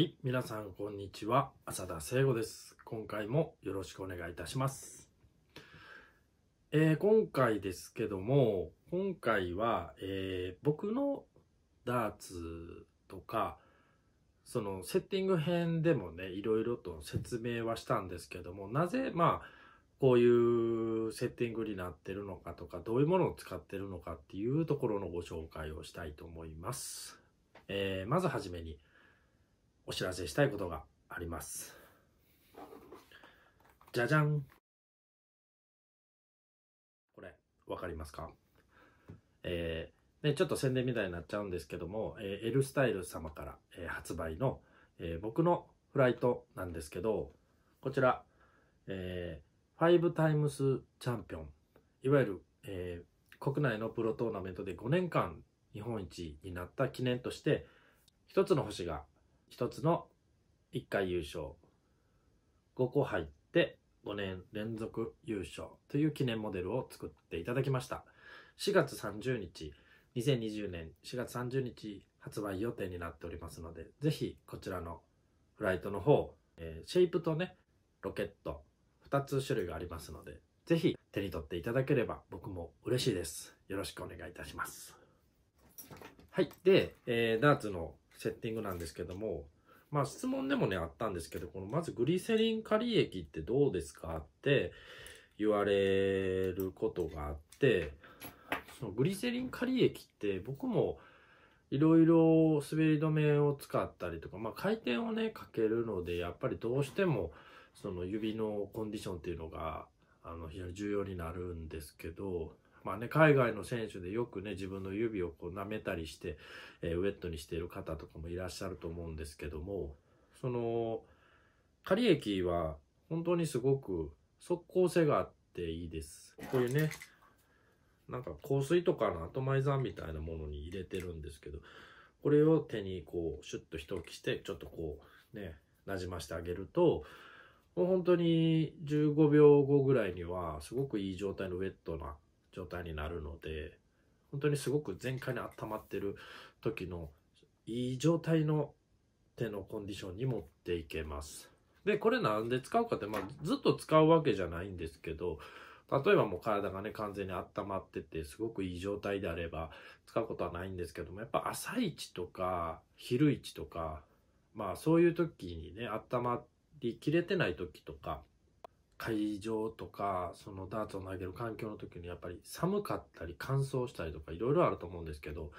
はい皆さんこんにちは浅田聖吾です今回もよろしくお願いいたします、えー、今回ですけども今回は、えー、僕のダーツとかそのセッティング編でもねいろいろと説明はしたんですけどもなぜまあこういうセッティングになってるのかとかどういうものを使ってるのかっていうところのご紹介をしたいと思います、えー、まずはじめにお知らせしたいことがあります。じゃじゃんこれ、わかりますかえー、ね、ちょっと宣伝みたいになっちゃうんですけども、えー、L スタイル様から、えー、発売の、えー、僕のフライトなんですけど、こちら、え5タイムスチャンピオン、いわゆる、えー、国内のプロトーナメントで5年間日本一になった記念として、一つの星が一つの1回優勝5個入って5年連続優勝という記念モデルを作っていただきました4月30日2020年4月30日発売予定になっておりますのでぜひこちらのフライトの方、えー、シェイプとねロケット2つ種類がありますのでぜひ手に取っていただければ僕も嬉しいですよろしくお願いいたしますはいで、えー、ダーツのセッティングなんですけども、まあ質問でもね、あったんですけど、このまずグリセリン仮利益ってどうですかって言われることがあって、そのグリセリン仮利益って僕もいろいろ滑り止めを使ったりとか、まあ回転をね、かけるので、やっぱりどうしてもその指のコンディションっていうのが、あの、非常に重要になるんですけど、まあね、海外の選手でよくね、自分の指をこう舐めたりして、えー、ウェットにしている方とかもいらっしゃると思うんですけども、その、仮液は本当にすごく即効性があっていいです。こういうね、なんか香水とかのアトマイザーみたいなものに入れてるんですけど、これを手にこう、シュッと一置きして、ちょっとこう、ね、なじましてあげると、もう本当に15秒後ぐらいには、すごくいい状態のウェットな状態になるので本当にすごく全開に温まってる時のいい状態の手のコンディションに持っていけます。で、これなんで使うかって、まあ、ずっと使うわけじゃないんですけど、例えばもう体がね、完全に温まってて、すごくいい状態であれば、使うことはないんですけども、やっぱ朝一とか、昼一とか、まあそういう時にね、温まりきれてない時とか、会場とかそのダーツを投げる環境の時にやっぱり寒かったり乾燥したりとかいろいろあると思うんですけど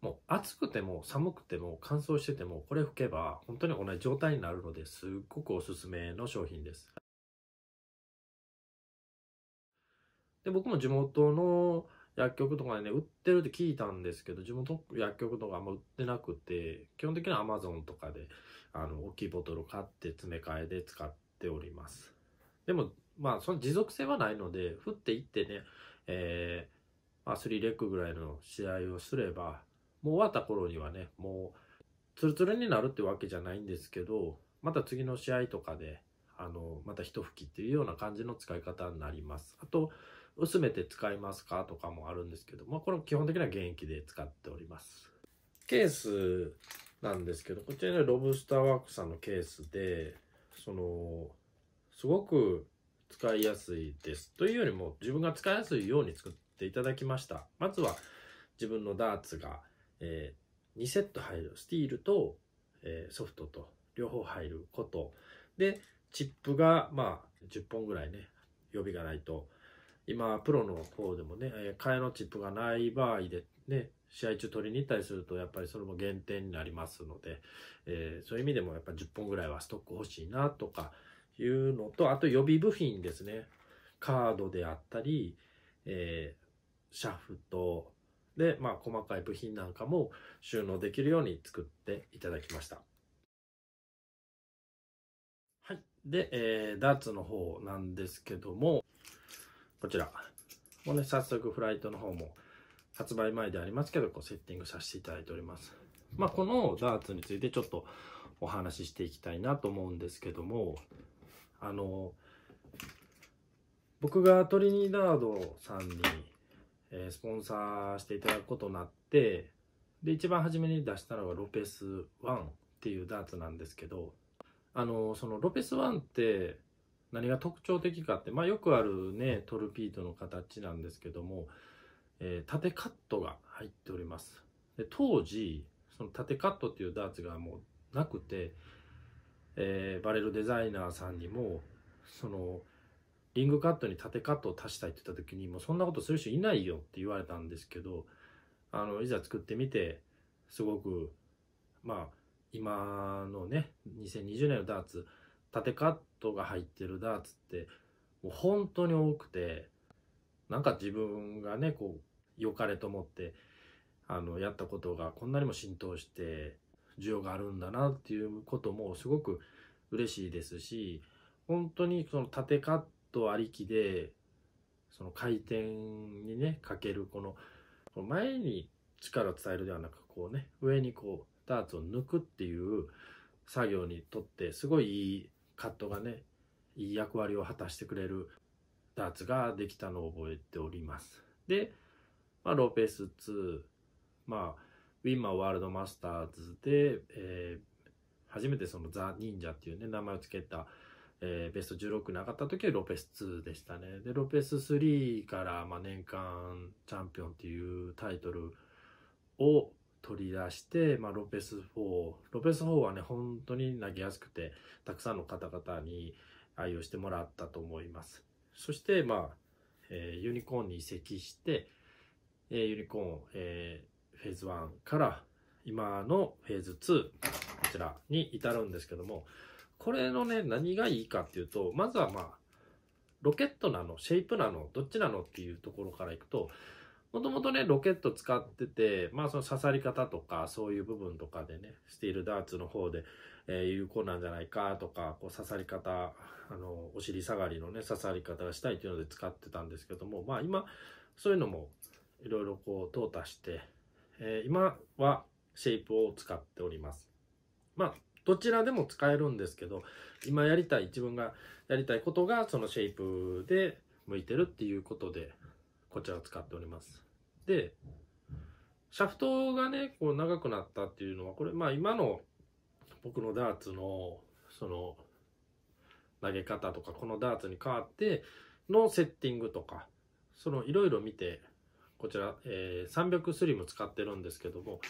もう暑くても寒くても乾燥しててもこれ吹けば本当に同じ状態になるのですっごくおすすめの商品です。で僕も地元の薬局とかでね売ってるって聞いたんですけど地元薬局とかあんま売ってなくて基本的にはアマゾンとかであの大きいボトルを買って詰め替えで使っております。でも、まあ、その持続性はないので、振っていってね、えー、まあ、3レックぐらいの試合をすれば、もう終わった頃にはね、もう、ツルツルになるってわけじゃないんですけど、また次の試合とかで、あの、また一吹きっていうような感じの使い方になります。あと、薄めて使いますかとかもあるんですけど、まあ、これ基本的には現役で使っております。ケースなんですけど、こちらのロブスターワークさんのケースで、その、すごく使いやすいです。というよりも自分が使いやすいように作っていただきました。まずは自分のダーツが、えー、2セット入る。スティールと、えー、ソフトと両方入ること。で、チップがまあ10本ぐらいね、予備がないと。今、プロの方でもね、えー、替えのチップがない場合でね、試合中取りに行ったりするとやっぱりそれも減点になりますので、えー、そういう意味でもやっぱ10本ぐらいはストック欲しいなとか、いうのと、あと予備部品ですね。カードであったり、えー、シャフトで、まあ、細かい部品なんかも収納できるように作っていただきました。はい。で、えー、ダーツの方なんですけども、こちら。もうね、早速フライトの方も発売前でありますけど、こうセッティングさせていただいております。まあ、このダーツについてちょっとお話ししていきたいなと思うんですけども、あの僕がトリニダードさんに、えー、スポンサーしていただくことになってで一番初めに出したのがロペス1っていうダーツなんですけどあのそのロペス1って何が特徴的かって、まあ、よくあるねトルピートの形なんですけども、えー、縦カットが入っておりますで当時その縦カットっていうダーツがもうなくてえー、バレルデザイナーさんにもそのリングカットに縦カットを足したいって言った時にもうそんなことする人いないよって言われたんですけどあのいざ作ってみてすごくまあ今のね2020年のダーツ縦カットが入ってるダーツってもう本当に多くてなんか自分がねこう良かれと思ってあのやったことがこんなにも浸透して需要があるんだなっていうこともすごく嬉しいですし本当にその縦カットありきでその回転にねかけるこの前に力を伝えるではなくこうね上にこうダーツを抜くっていう作業にとってすごいいいカットがねいい役割を果たしてくれるダーツができたのを覚えております。で、まあ、ローペース2まあーワールドマスターズで、えー、初めてそのザ・忍者っていうね名前を付けた、えー、ベスト16に上がった時はロペス2でしたねでロペス3から、まあ、年間チャンピオンっていうタイトルを取り出して、まあ、ロペス4ロペス4はね本当に投げやすくてたくさんの方々に愛用してもらったと思いますそしてまあ、えー、ユニコーンに移籍して、えー、ユニコーン、えーフェーズ1から今のフェーズ2、こちらに至るんですけども、これのね、何がいいかっていうと、まずはまあ、ロケットなの、シェイプなの、どっちなのっていうところからいくと、もともとね、ロケット使ってて、まあその刺さり方とか、そういう部分とかでね、スティールダーツの方で、えー、有効なんじゃないかとか、こう刺さり方、あの、お尻下がりのね、刺さり方がしたいっていうので使ってたんですけども、まあ今、そういうのもいろいろこう、淘汰して、えー、今はシェイプを使っております。まあ、どちらでも使えるんですけど、今やりたい、自分がやりたいことが、そのシェイプで向いてるっていうことで、こちらを使っております。で、シャフトがね、こう長くなったっていうのは、これ、まあ今の僕のダーツの、その、投げ方とか、このダーツに変わってのセッティングとか、そのいろいろ見て、こちら、えー、300スリム使ってるんですけども、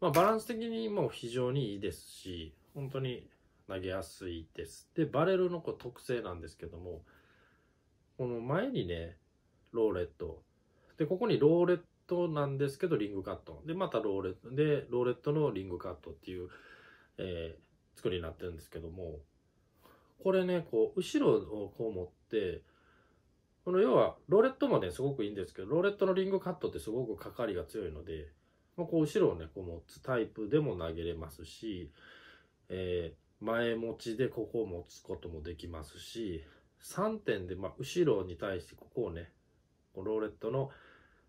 まあ、バランス的にも非常にいいですし、本当に投げやすいです。で、バレルのこう特性なんですけども、この前にね、ローレット。で、ここにローレットなんですけど、リングカット。で、またローレット。で、ローレットのリングカットっていう、えー、作りになってるんですけども、これね、こう、後ろをこう持って、この要はローレットもねすごくいいんですけどローレットのリングカットってすごくかかりが強いので、まあ、こう後ろをねこう持つタイプでも投げれますし、えー、前持ちでここを持つこともできますし3点で、まあ、後ろに対してここをねこローレットの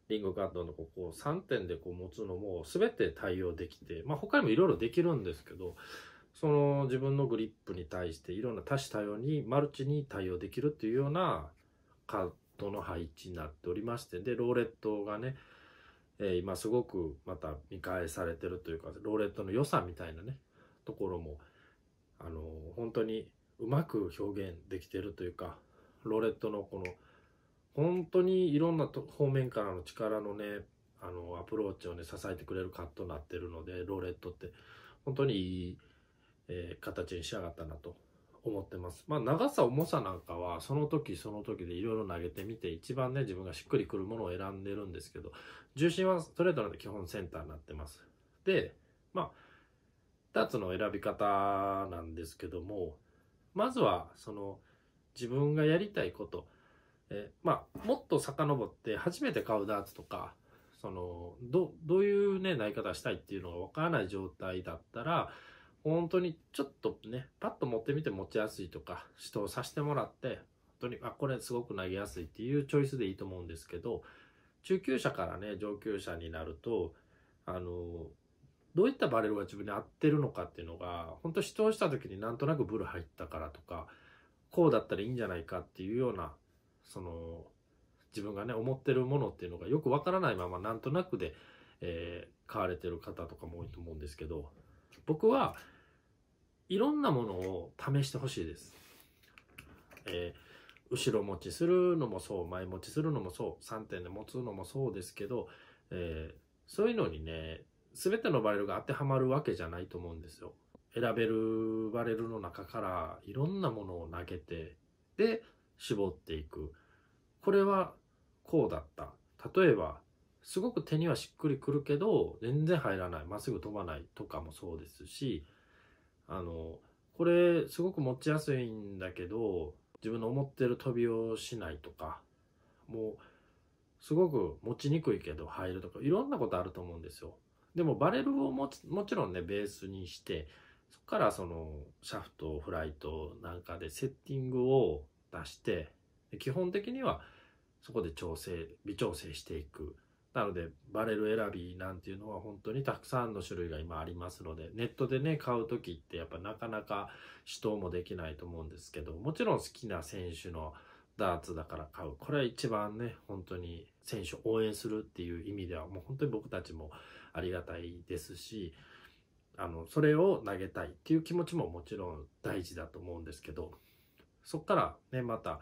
リングカットのここを3点でこう持つのも全て対応できて、まあ、他にもいろいろできるんですけどその自分のグリップに対していろんな多種多様にマルチに対応できるっていうようなカットの配置になっておりましてでローレットがね、えー、今すごくまた見返されてるというかローレットの良さみたいなねところもあのー、本当にうまく表現できてるというかローレットのこの本当にいろんな方面からの力のねあのアプローチをね支えてくれるカットになってるのでローレットって本当にいい、えー、形に仕上がったなと思ってます。まあ、長さ、重さなんかは、その時その時でいろいろ投げてみて、一番ね、自分がしっくりくるものを選んでるんですけど、重心はストレートなんで基本センターになってます。で、まあ、ダーツの選び方なんですけども、まずは、その、自分がやりたいこと、えまあ、もっと遡って、初めて買うダーツとか、その、ど、どういうね、投げ方したいっていうのがわからない状態だったら、本当にちょっとね、パッと持ってみて持ちやすいとか、人をさしてもらって、本当に、あ、これすごく投げやすいっていうチョイスでいいと思うんですけど、中級者からね、上級者になると、あの、どういったバレルが自分に合ってるのかっていうのが、本当人をした時になんとなくブル入ったからとか、こうだったらいいんじゃないかっていうような、その、自分がね、思ってるものっていうのがよくわからないままなんとなくで、えー、買われてる方とかも多いと思うんですけど、僕はいろんなものを試してほしいです、えー、後ろ持ちするのもそう前持ちするのもそう3点で持つのもそうですけど、えー、そういうのにね全てのバレルが当てはまるわけじゃないと思うんですよ選べるバレルの中からいろんなものを投げてで絞っていくこれはこうだった例えばすごく手にはしっくりくるけど全然入らないまっすぐ飛ばないとかもそうですしあのこれすごく持ちやすいんだけど自分の思ってる飛びをしないとかもうすごく持ちにくいけど入るとかいろんなことあると思うんですよ。でもバレルをもちろんねベースにしてそこからそのシャフトフライトなんかでセッティングを出して基本的にはそこで調整微調整していくなので、バレル選びなんていうのは本当にたくさんの種類が今ありますので、ネットでね、買う時ってやっぱなかなか主導もできないと思うんですけど、もちろん好きな選手のダーツだから買う。これは一番ね、本当に選手を応援するっていう意味では、もう本当に僕たちもありがたいですし、あの、それを投げたいっていう気持ちももちろん大事だと思うんですけど、そっからね、また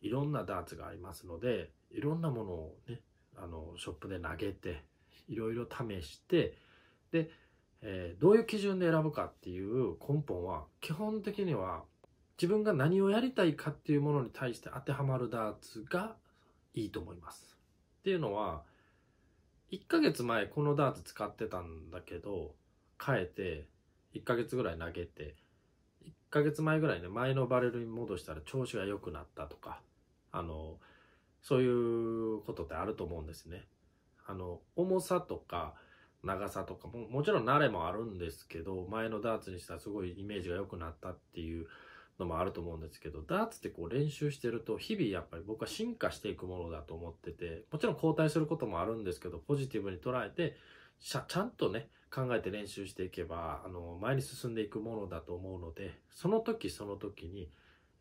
いろんなダーツがありますので、いろんなものをね、あのショップで投げていろいろ試してで、えー、どういう基準で選ぶかっていう根本は基本的には自分が何をやりたいかっていうものに対して当てはまるダーツがいいと思います。っていうのは1ヶ月前このダーツ使ってたんだけど変えて1ヶ月ぐらい投げて1ヶ月前ぐらいね前のバレルに戻したら調子が良くなったとかあのそういうことってあると思うんですね。あの、重さとか、長さとかも、もちろん慣れもあるんですけど、前のダーツにしたらすごいイメージが良くなったっていうのもあると思うんですけど、ダーツってこう練習してると、日々やっぱり僕は進化していくものだと思ってて、もちろん交代することもあるんですけど、ポジティブに捉えて、ちゃんとね、考えて練習していけば、あの、前に進んでいくものだと思うので、その時その時に、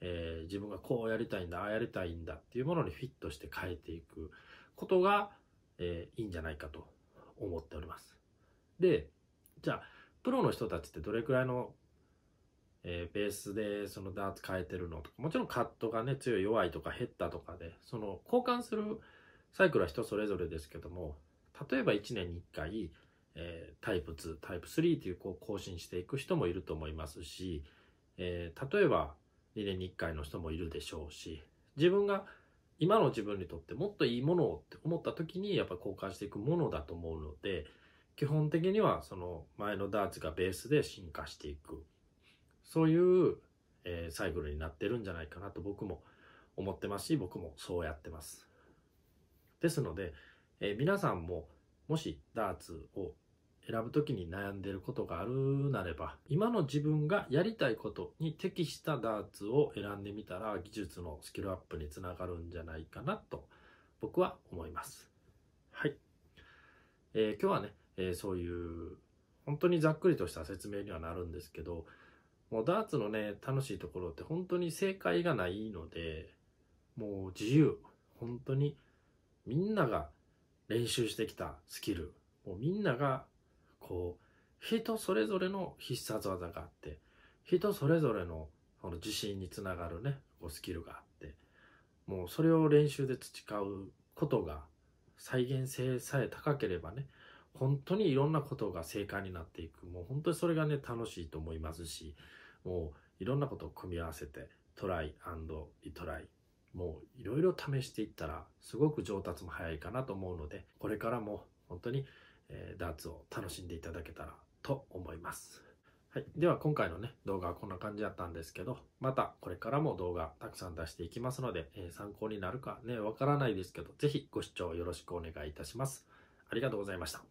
えー、自分がこうやりたいんだああやりたいんだっていうものにフィットして変えていくことが、えー、いいんじゃないかと思っております。でじゃあプロの人たちってどれくらいの、えー、ベースでそのダーツ変えてるのとかもちろんカットがね強い弱いとか減ったとかでその交換するサイクルは人それぞれですけども例えば1年に1回、えー、タイプ2タイプ3っていうこう更新していく人もいると思いますし、えー、例えば2年に1回の人もいるでしょうし自分が今の自分にとってもっといいものをって思った時にやっぱ交換していくものだと思うので基本的にはその前のダーツがベースで進化していくそういう、えー、サイクルになってるんじゃないかなと僕も思ってますし僕もそうやってますですので、えー、皆さんももしダーツを選ぶ時に悩んでることがあるなれば今の自分がやりたいことに適したダーツを選んでみたら技術のスキルアップにつながるんじゃないかなと僕は思います。はい。えー、今日はね、えー、そういう本当にざっくりとした説明にはなるんですけどもうダーツのね楽しいところって本当に正解がないのでもう自由本当にみんなが練習してきたスキルもうみんながこう人それぞれの必殺技があって人それぞれのこの自信につながるねこうスキルがあってもうそれを練習で培うことが再現性さえ高ければね本当にいろんなことが正解になっていくもう本当にそれがね楽しいと思いますしもういろんなことを組み合わせてトライリトライもういろいろ試していったらすごく上達も早いかなと思うのでこれからも本当にえダーツを楽しんでいただけたらと思います。はい、では今回のね動画はこんな感じだったんですけどまたこれからも動画たくさん出していきますので、えー、参考になるかねわからないですけど是非ご視聴よろしくお願いいたします。ありがとうございました。